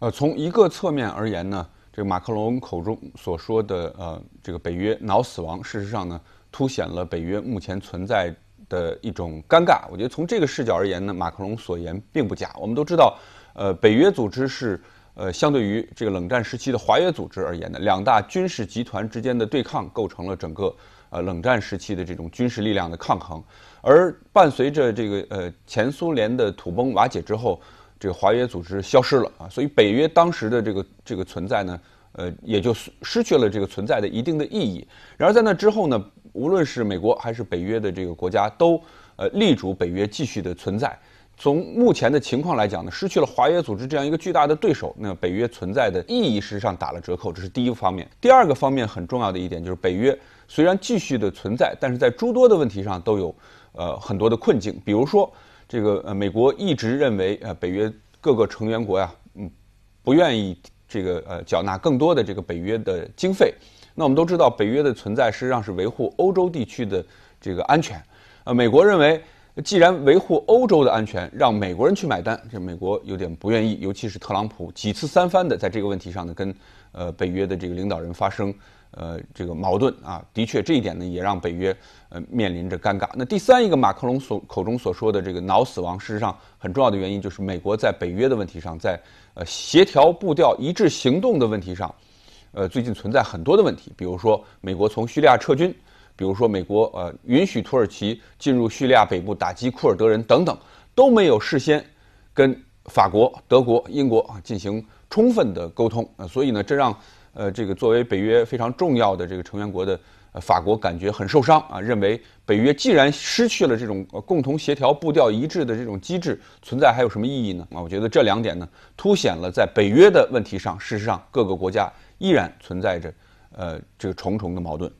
呃，从一个侧面而言呢，这个马克龙口中所说的呃，这个北约脑死亡，事实上呢，凸显了北约目前存在的一种尴尬。我觉得从这个视角而言呢，马克龙所言并不假。我们都知道，呃，北约组织是呃，相对于这个冷战时期的华约组织而言的，两大军事集团之间的对抗构成了整个呃冷战时期的这种军事力量的抗衡，而伴随着这个呃前苏联的土崩瓦解之后。这个华约组织消失了啊，所以北约当时的这个这个存在呢，呃，也就失去了这个存在的一定的意义。然而在那之后呢，无论是美国还是北约的这个国家，都呃力主北约继续的存在。从目前的情况来讲呢，失去了华约组织这样一个巨大的对手，那北约存在的意义事实上打了折扣，这是第一个方面。第二个方面很重要的一点就是，北约虽然继续的存在，但是在诸多的问题上都有呃很多的困境，比如说。这个呃，美国一直认为呃，北约各个成员国呀，嗯，不愿意这个呃缴纳更多的这个北约的经费。那我们都知道，北约的存在实际上是维护欧洲地区的这个安全。呃，美国认为。既然维护欧洲的安全，让美国人去买单，这美国有点不愿意，尤其是特朗普几次三番的在这个问题上呢，跟呃北约的这个领导人发生呃这个矛盾啊，的确这一点呢，也让北约呃面临着尴尬。那第三一个，马克龙所口中所说的这个脑死亡，事实上很重要的原因就是美国在北约的问题上，在呃协调步调、一致行动的问题上，呃最近存在很多的问题，比如说美国从叙利亚撤军。比如说，美国呃允许土耳其进入叙利亚北部打击库尔德人等等，都没有事先跟法国、德国、英国啊进行充分的沟通啊，所以呢，这让呃这个作为北约非常重要的这个成员国的呃，法国感觉很受伤啊，认为北约既然失去了这种共同协调步调一致的这种机制存在，还有什么意义呢？啊，我觉得这两点呢，凸显了在北约的问题上，事实上各个国家依然存在着呃这个重重的矛盾。